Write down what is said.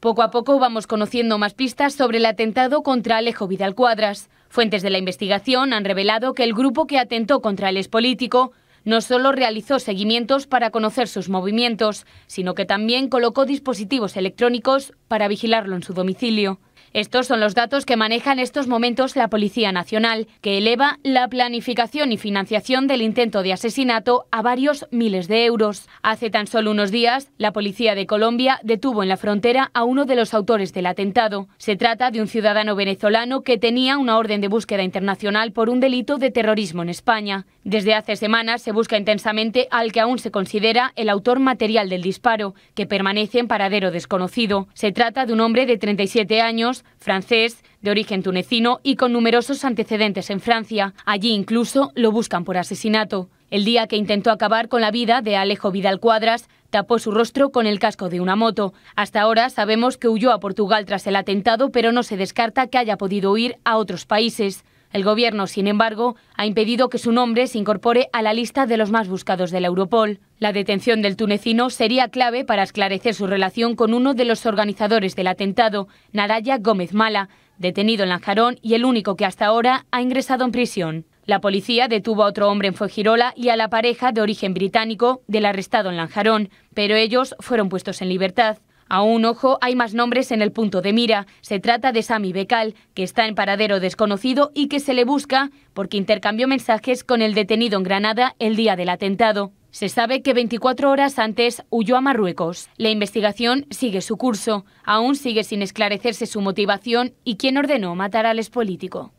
Poco a poco vamos conociendo más pistas sobre el atentado contra Alejo Vidal Cuadras. Fuentes de la investigación han revelado que el grupo que atentó contra el político no solo realizó seguimientos para conocer sus movimientos, sino que también colocó dispositivos electrónicos para vigilarlo en su domicilio. Estos son los datos que maneja en estos momentos la Policía Nacional, que eleva la planificación y financiación del intento de asesinato a varios miles de euros. Hace tan solo unos días, la Policía de Colombia detuvo en la frontera a uno de los autores del atentado. Se trata de un ciudadano venezolano que tenía una orden de búsqueda internacional por un delito de terrorismo en España. Desde hace semanas se busca intensamente al que aún se considera el autor material del disparo, que permanece en paradero desconocido. Se trata de un hombre de 37 años francés, de origen tunecino y con numerosos antecedentes en Francia. Allí incluso lo buscan por asesinato. El día que intentó acabar con la vida de Alejo Vidal Cuadras, tapó su rostro con el casco de una moto. Hasta ahora sabemos que huyó a Portugal tras el atentado, pero no se descarta que haya podido huir a otros países. El gobierno, sin embargo, ha impedido que su nombre se incorpore a la lista de los más buscados de la Europol. La detención del tunecino sería clave para esclarecer su relación con uno de los organizadores del atentado, Naraya Gómez Mala, detenido en Lanjarón y el único que hasta ahora ha ingresado en prisión. La policía detuvo a otro hombre en Fuegirola y a la pareja de origen británico del arrestado en Lanjarón, pero ellos fueron puestos en libertad un ojo, hay más nombres en el punto de mira. Se trata de Sami Becal, que está en paradero desconocido y que se le busca porque intercambió mensajes con el detenido en Granada el día del atentado. Se sabe que 24 horas antes huyó a Marruecos. La investigación sigue su curso. Aún sigue sin esclarecerse su motivación y quién ordenó matar al expolítico.